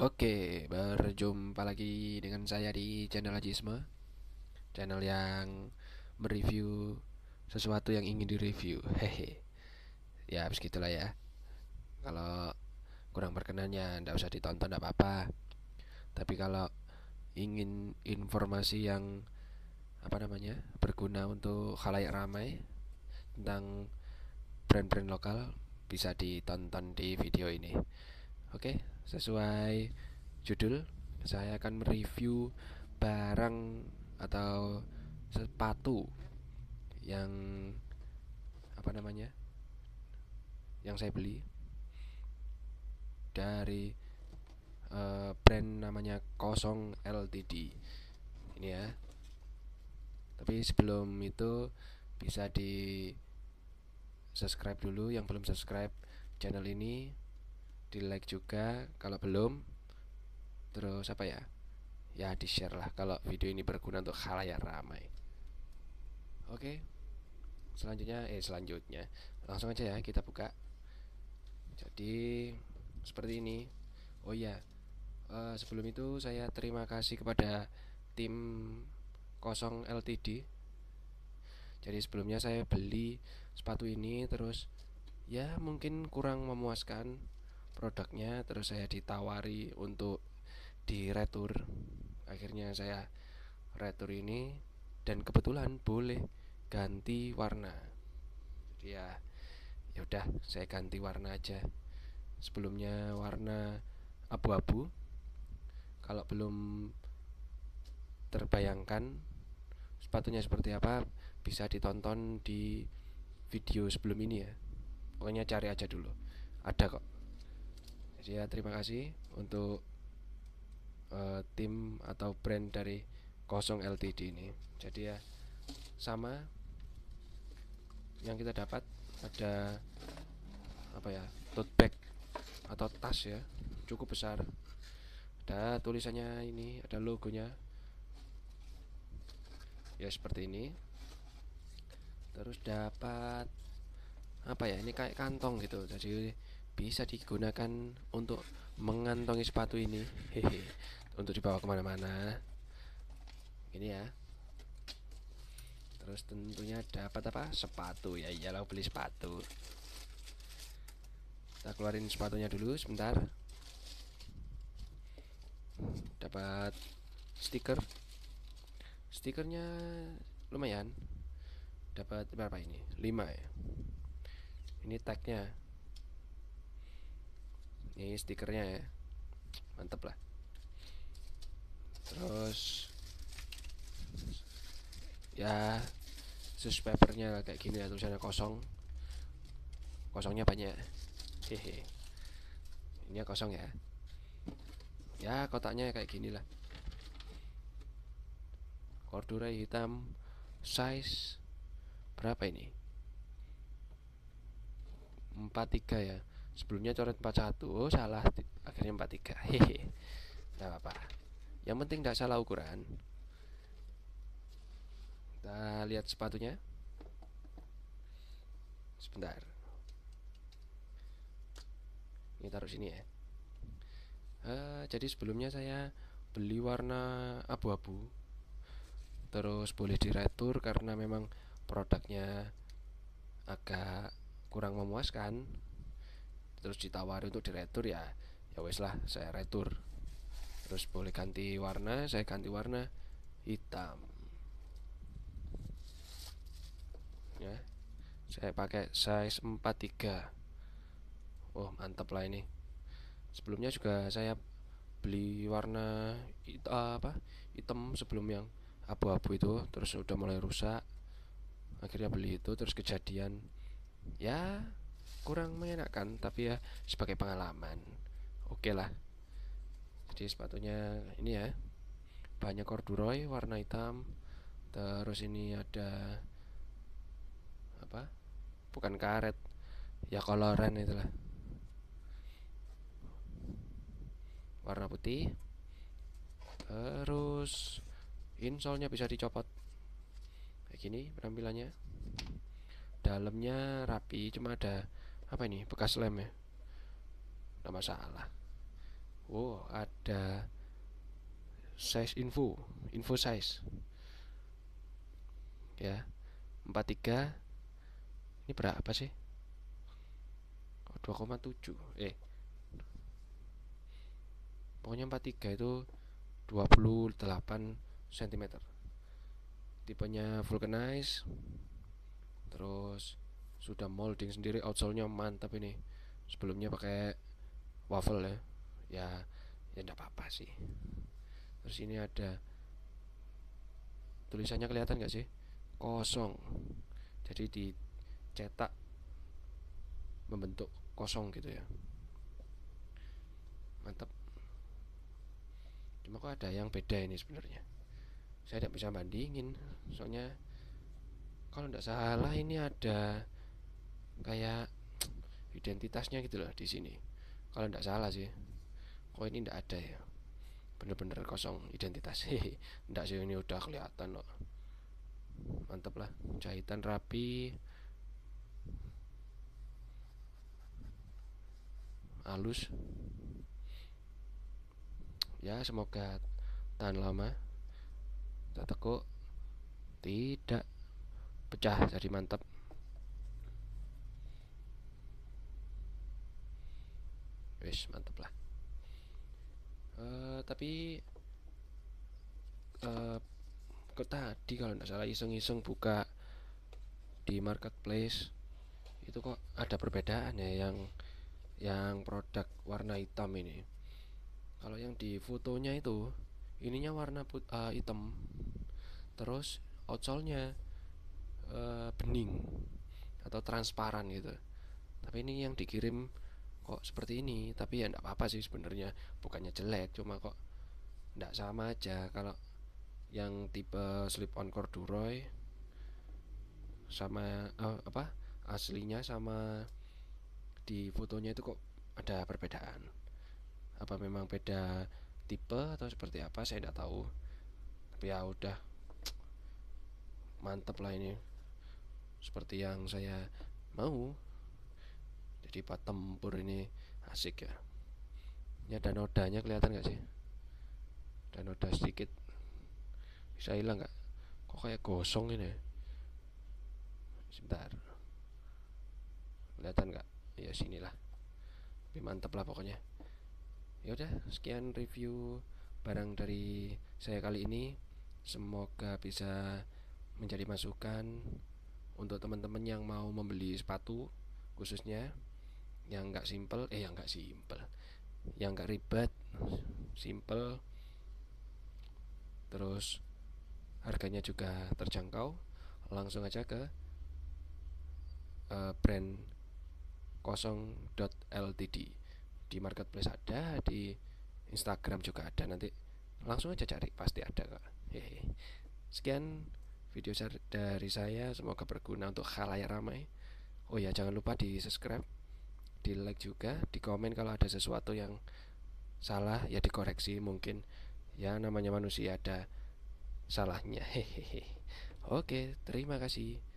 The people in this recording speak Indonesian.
Oke, berjumpa lagi dengan saya di channel Ajisme Channel yang mereview sesuatu yang ingin direview Hehe. Ya, habis gitulah ya Kalau kurang berkenan ya, ndak usah ditonton, tidak apa-apa Tapi kalau ingin informasi yang apa namanya berguna untuk khalayak ramai tentang brand-brand lokal bisa ditonton di video ini oke sesuai judul saya akan mereview barang atau sepatu yang apa namanya yang saya beli dari uh, brand namanya kosong LTD ini ya tapi sebelum itu bisa di subscribe dulu yang belum subscribe channel ini di like juga kalau belum terus apa ya ya di share lah kalau video ini berguna untuk khalayak ramai oke selanjutnya eh selanjutnya langsung aja ya kita buka jadi seperti ini oh ya e, sebelum itu saya terima kasih kepada tim kosong LTD jadi sebelumnya saya beli sepatu ini terus ya mungkin kurang memuaskan produknya terus saya ditawari untuk di retur, akhirnya saya retur ini dan kebetulan boleh ganti warna jadi ya yaudah saya ganti warna aja sebelumnya warna abu-abu kalau belum terbayangkan sepatunya seperti apa bisa ditonton di video sebelum ini ya pokoknya cari aja dulu ada kok jadi ya terima kasih untuk uh, tim atau brand dari kosong LTD ini. Jadi ya sama yang kita dapat ada apa ya tote bag atau tas ya cukup besar ada tulisannya ini ada logonya ya seperti ini terus dapat apa ya ini kayak kantong gitu jadi bisa digunakan untuk mengantongi sepatu ini hehe untuk dibawa kemana-mana ini ya terus tentunya dapat apa sepatu ya iyalah beli sepatu kita keluarin sepatunya dulu sebentar dapat stiker stikernya lumayan dapat berapa ini 5 ya ini tagnya ini stikernya ya mantep lah terus ya sus papernya kayak gini ya tulisannya kosong kosongnya banyak hehe ini kosong ya ya kotaknya kayak gini lah kordura hitam size berapa ini 43 ya sebelumnya coret 41 oh salah akhirnya 43 hehe nah apa, apa yang penting tidak salah ukuran kita lihat sepatunya sebentar ini taruh sini ya uh, jadi sebelumnya saya beli warna abu-abu terus boleh diretur karena memang produknya agak kurang memuaskan terus ditawari untuk diretur ya ya wes lah saya retur terus boleh ganti warna saya ganti warna hitam ya saya pakai size 43 oh mantap lah ini sebelumnya juga saya beli warna hitam eh, apa hitam sebelum yang abu-abu itu terus udah mulai rusak akhirnya beli itu terus kejadian ya kurang mengenakan tapi ya sebagai pengalaman oke okay lah jadi sepatunya ini ya banyak corduroy warna hitam terus ini ada apa bukan karet ya koloran itulah warna putih terus insolnya bisa dicopot kayak gini penampilannya dalamnya rapi cuma ada apa ini bekas lem ya nggak masalah wow oh, ada size info info size ya 43 ini berapa sih oh, 2,7 eh pokoknya 43 itu 28 cm tipenya vulcanized terus sudah molding sendiri outsole-nya mantap ini sebelumnya pakai waffle ya ya ya enggak apa-apa sih terus ini ada tulisannya kelihatan nggak sih kosong jadi dicetak membentuk kosong gitu ya mantap cuma kok ada yang beda ini sebenarnya saya tidak bisa bandingin soalnya kalau tidak salah ini ada kayak identitasnya gitu loh di sini kalau tidak salah sih kok ini tidak ada ya bener-bener kosong identitas tidak sih ini udah kelihatan loh mantep lah jahitan rapi halus ya semoga tahan lama tak tekuk tidak pecah jadi mantap wish mantap lah uh, tapi uh, kok tadi kalau nggak salah iseng-iseng buka di marketplace itu kok ada perbedaan ya yang yang produk warna hitam ini kalau yang di fotonya itu ininya warna put, uh, hitam terus outsole-nya uh, bening atau transparan gitu tapi ini yang dikirim kok seperti ini tapi ya enggak apa-apa sih sebenarnya bukannya jelek cuma kok enggak sama aja kalau yang tipe slip on corduroy sama eh, apa aslinya sama di fotonya itu kok ada perbedaan apa memang beda tipe atau seperti apa saya tidak tahu tapi ya udah mantap lah ini seperti yang saya mau jadi pak tempur ini asik ya ini ada nodanya kelihatan nggak sih ada noda sedikit bisa hilang nggak kok kayak gosong ini ya? sebentar kelihatan nggak ya sinilah lebih mantap lah pokoknya ya udah sekian review barang dari saya kali ini semoga bisa menjadi masukan untuk teman-teman yang mau membeli sepatu khususnya yang nggak simple eh yang nggak simple yang nggak ribet simple terus harganya juga terjangkau langsung aja ke uh, brand ltd di marketplace ada di Instagram juga ada nanti langsung aja cari pasti ada kok hehe sekian video dari saya semoga berguna untuk halayak ramai oh ya jangan lupa di subscribe di like juga di komen kalau ada sesuatu yang salah ya dikoreksi mungkin ya namanya manusia ada salahnya hehehe oke terima kasih